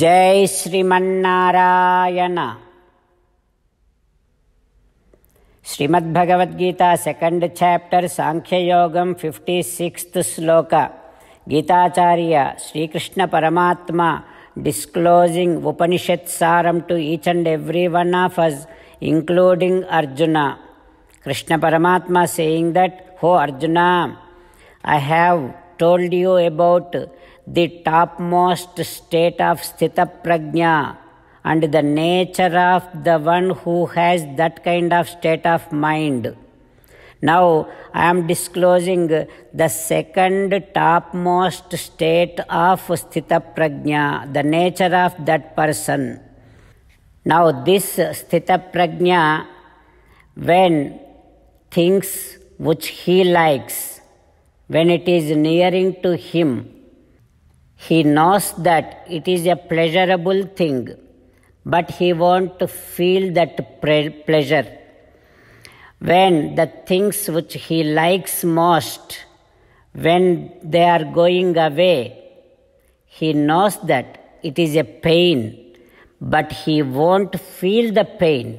జై Srimannarayana Srimad Bhagavad Gita second chapter Sankhya Yogam fifty sixth shloka Gitacharya Sri Krishna Paramatma disclosing Upanishad saram to each and every one of us including Arjuna Krishna Paramatma saying that oh Arjuna I have told you about the topmost state of prajna and the nature of the one who has that kind of state of mind. Now I am disclosing the second topmost state of prajna, the nature of that person. Now this prajna, when things which he likes, when it is nearing to him, he knows that it is a pleasurable thing, but he won't feel that pre- pleasure. When the things which he likes most, when they are going away, he knows that it is a pain, but he won't feel the pain.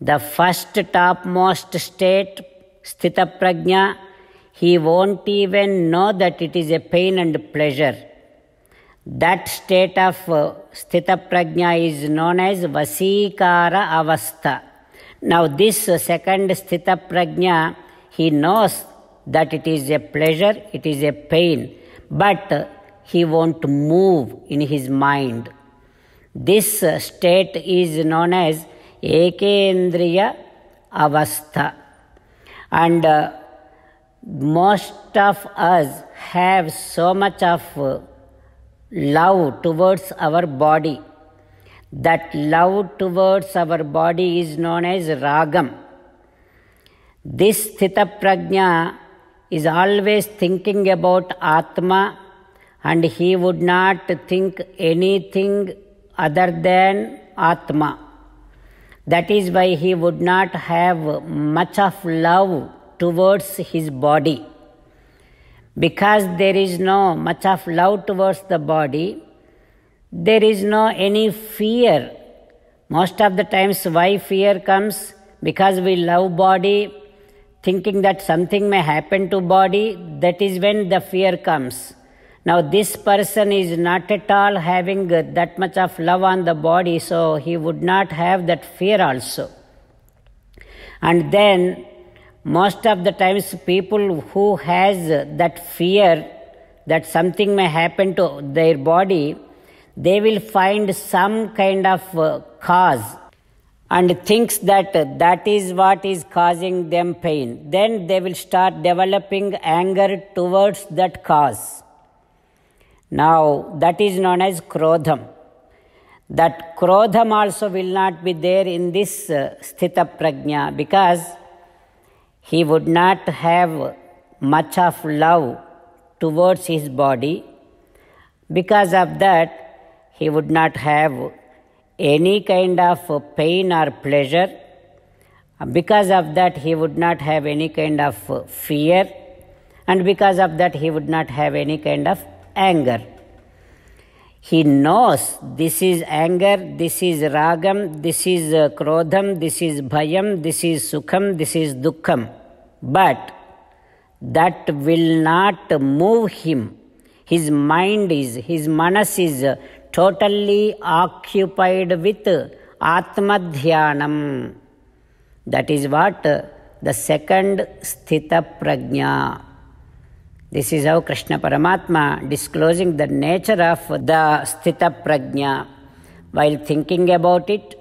The first topmost state, Sthita Prajna, he won't even know that it is a pain and pleasure. That state of uh, sthita prajna is known as vasikara avastha. Now, this uh, second sthita prajna, he knows that it is a pleasure, it is a pain, but uh, he won't move in his mind. This state is known as ekendriya avastha. And uh, most of us have so much of uh, love towards our body. That love towards our body is known as ragam. This sthita prajna is always thinking about Atma and he would not think anything other than Atma. That is why he would not have much of love towards his body. Because there is no much of love towards the body, there is no any fear. Most of the times, why fear comes? Because we love body, thinking that something may happen to body, that is when the fear comes. Now, this person is not at all having that much of love on the body, so he would not have that fear also. And then most of the times people who has that fear that something may happen to their body they will find some kind of uh, cause and thinks that that is what is causing them pain then they will start developing anger towards that cause now that is known as krodham that krodham also will not be there in this uh, sthita prajna because he would not have much of love towards his body. Because of that, he would not have any kind of pain or pleasure. Because of that, he would not have any kind of fear. And because of that, he would not have any kind of anger. He knows this is anger, this is ragam, this is uh, krodham, this is bhayam, this is sukham, this is dukkham. But that will not move him. His mind is, his manas is totally occupied with Atmadhyanam. That is what the second sthita prajna. This is how Krishna Paramatma disclosing the nature of the sthita prajna. While thinking about it,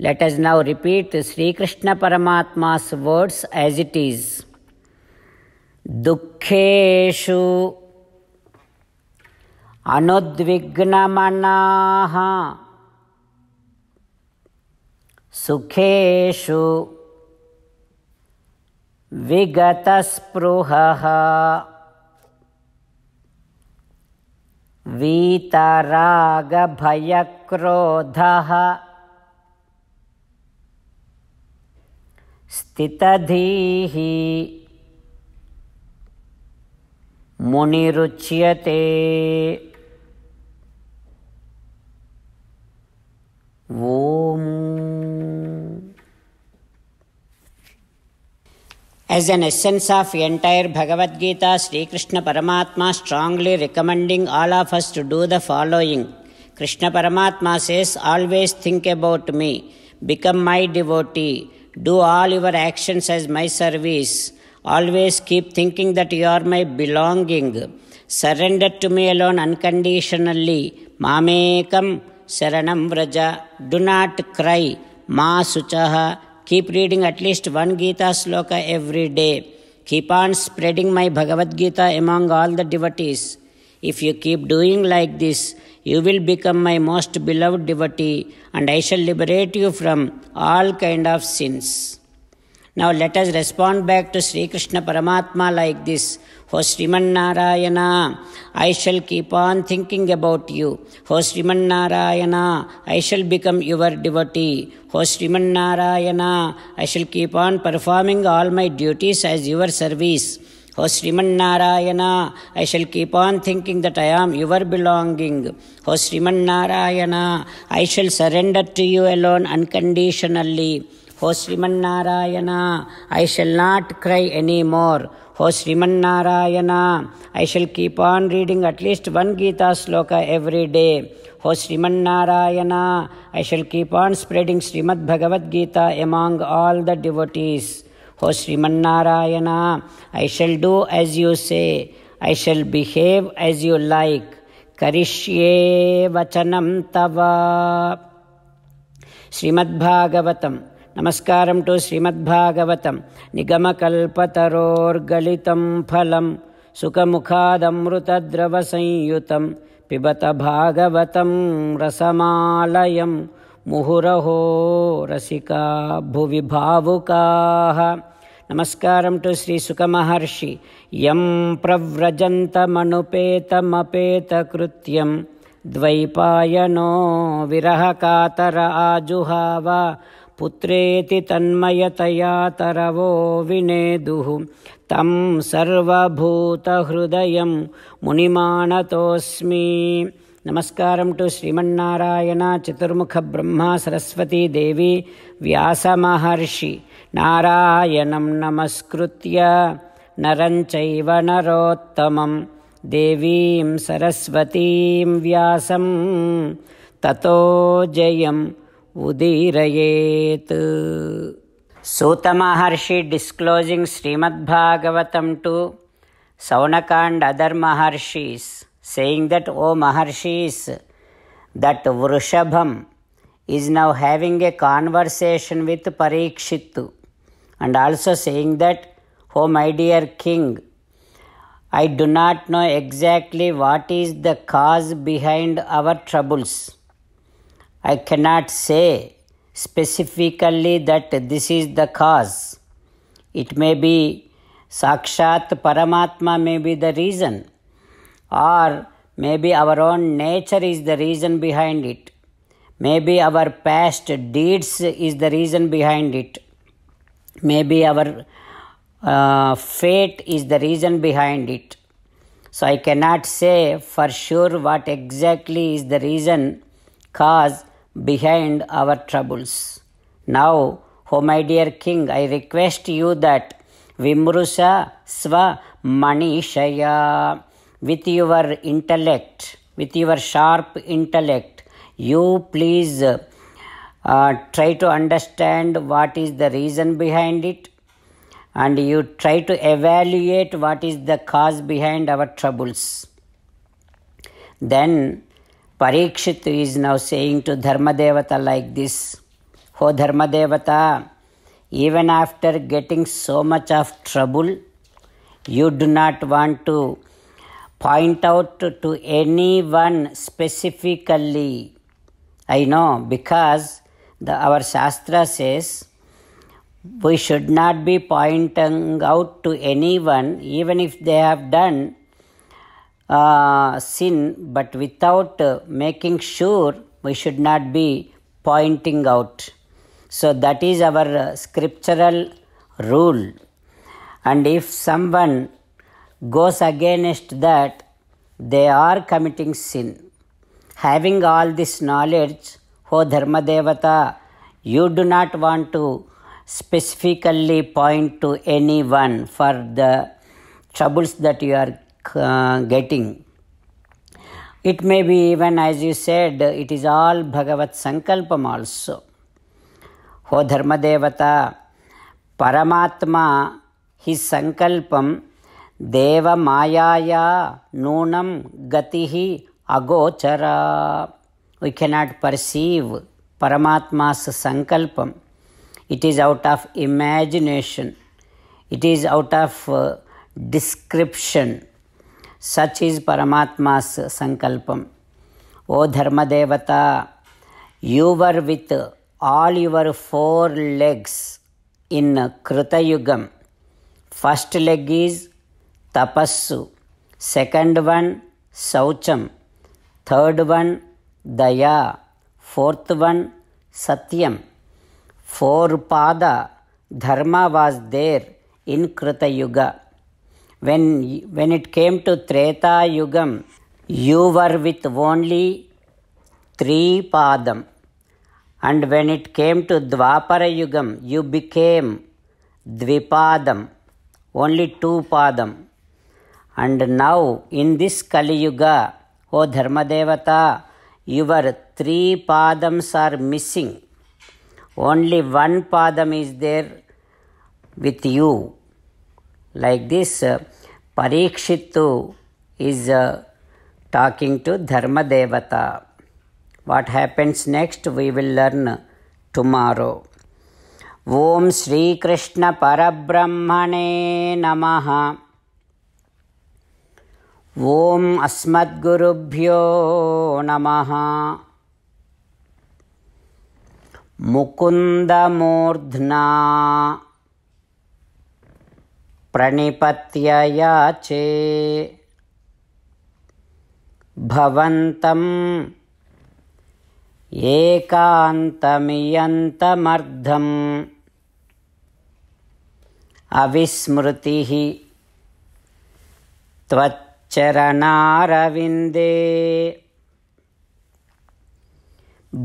let us now repeat Sri Krishna Paramatma's words as it is. दुःखेषु अनुद्विग्नमनाः सुखेषु विगतस्पृहः वीतरागभयक्रोधः स्थितधीः मुनिरुच्यते ॐ As an essence of entire Bhagavad Gita, Sri Krishna Paramatma strongly recommending all of us to do the following. Krishna Paramatma says, Always think about me, become my devotee, do all your actions as my service, always keep thinking that you are my belonging, surrender to me alone unconditionally, Mamekam Saranam Vraja, do not cry, Ma Suchaha. Keep reading at least one Gita sloka every day. Keep on spreading my Bhagavad Gita among all the devotees. If you keep doing like this, you will become my most beloved devotee and I shall liberate you from all kind of sins. Now let us respond back to Sri Krishna Paramatma like this. Ho Sriman Narayana, I shall keep on thinking about you. Ho Sriman Narayana, I shall become your devotee. Ho Sriman Narayana, I shall keep on performing all my duties as your service. O Sriman Narayana, I shall keep on thinking that I am your belonging. O Sriman Narayana, I shall surrender to you alone unconditionally. O Srimannarayana, I shall not cry any more. O Srimannarayana, I shall keep on reading at least one Gita sloka every day. O Srimannarayana, I shall keep on spreading Srimad Bhagavad Gita among all the devotees. O Srimannarayana, I shall do as you say. I shall behave as you like. करिष्ये वचनं तव Bhagavatam. नमस्कारं to श्रीमद्भागवतं निगमकल्पतरोर्गलितं फलं सुखमुखादमृतद्रवसंयुतं पिबत भागवतं रसमालयं मुहुरहो रसिका भुवि भावुकाः नमस्कारं to श्रीसुखमहर्षि यं प्रव्रजन्तमनुपेतमपेतकृत्यं द्वैपायनो विरहकातर आजुहाव पुत्रेति तन्मयतया तरवो विनेदुः तं सर्वभूतहृदयं मुनिमानतोऽस्मि नमस्कारं टु श्रीमन्नारायण देवी व्यासमहर्षि नारायणं नमस्कृत्य नरं चैव नरोत्तमं देवीं सरस्वतीं व्यासं ततो जयं उदीरयेत् Sutamaharishi disclosing Srimad Bhagavatam to Saunaka and other Maharshis, saying that, O Maharshis, that Vrushabham is now having a conversation with Parikshitu, and also saying that, O my dear king, I do not know exactly what is the cause behind our troubles. I cannot say specifically that this is the cause. It may be Sakshat Paramatma may be the reason, or maybe our own nature is the reason behind it. Maybe our past deeds is the reason behind it. Maybe our uh, fate is the reason behind it. So I cannot say for sure what exactly is the reason, cause, behind our troubles. Now, O my dear king, I request you that Vimrusa Sva Manishaya, with your intellect, with your sharp intellect, you please uh, try to understand what is the reason behind it and you try to evaluate what is the cause behind our troubles. Then Parikshit is now saying to Dharmadevata like this Ho Dharmadevata, even after getting so much of trouble, you do not want to point out to anyone specifically. I know because the, our Shastra says we should not be pointing out to anyone, even if they have done uh, sin, but without uh, making sure we should not be pointing out. So that is our uh, scriptural rule. And if someone goes against that, they are committing sin. Having all this knowledge, O Dharmadevata, you do not want to specifically point to anyone for the troubles that you are uh, getting. It may be even, as you said, it is all Bhagavat Sankalpam also. Ho Dharma Devata, Paramatma, his Sankalpam, Deva Mayaya, Nunam, Gatihi, Agochara. We cannot perceive Paramatma's Sankalpam. It is out of imagination. It is out of uh, description such is Paramatma's Sankalpam. O Devata, you were with all your four legs in Krita Yugam. First leg is tapasu, second one Saucham, third one Daya, fourth one Satyam. Four Pada Dharma was there in Krita Yuga when, when it came to Treta Yugam, you were with only three padam. And when it came to Dvapara Yugam, you became Dvipadam, only two padam. And now in this Kali Yuga, O Dharmadevata, your three padams are missing. Only one padam is there with you. like this uh, Parikshitu is uh, talking to Dharma Devata. What happens next we will learn tomorrow. om shri ॐ श्रीकृष्णपरब्रह्मणे नमः ॐ अस्मद्गुरुभ्यो नमः मुकुंदमूर्धना प्रणिपत्य याचे भवन्तं एकान्तमियन्तमर्धम् अविस्मृतिः त्वच्चरणारविन्दे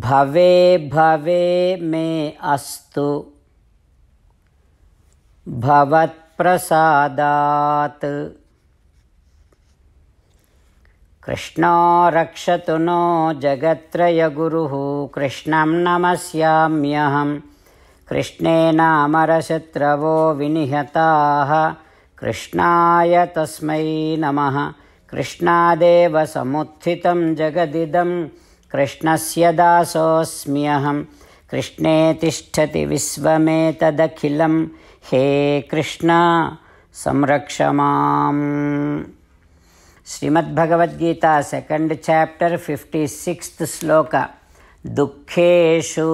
भवे भवे मे अस्तु भवत् प्रसादात् कृष्णो रक्षतु no जगत्त्रय कृष्णं नमस्याम्यहं कृष्णेनामरशत्रवो विनिहताः कृष्णाय तस्मै नमः कृष्णादेवसमुत्थितं जगदिदं कृष्णस्य दासोऽस्म्यहम् कृष्णे तिष्ठति विश्वमेतदखिलं हे कृष्ण संरक्ष माम् Srimad Bhagavad Gita second chapter fifty sixth shloka दुःखेषु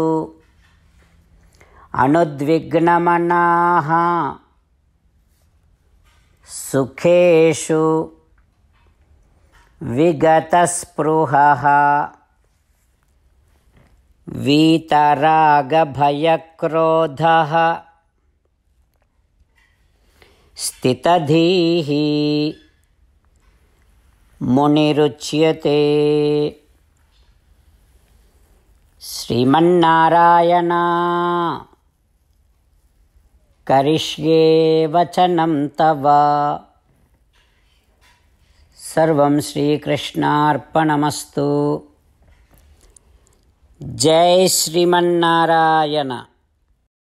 अनुद्विग्नमनाः सुखेषु विगतस्पृहः वीतरागभयक्रोधः स्थितधीः मुनिरुच्यते श्रीमन्नारायणा करिष्ये वचनं तव सर्वं श्रीकृष्णार्पणमस्तु జై శ్రీమన్నారాయణ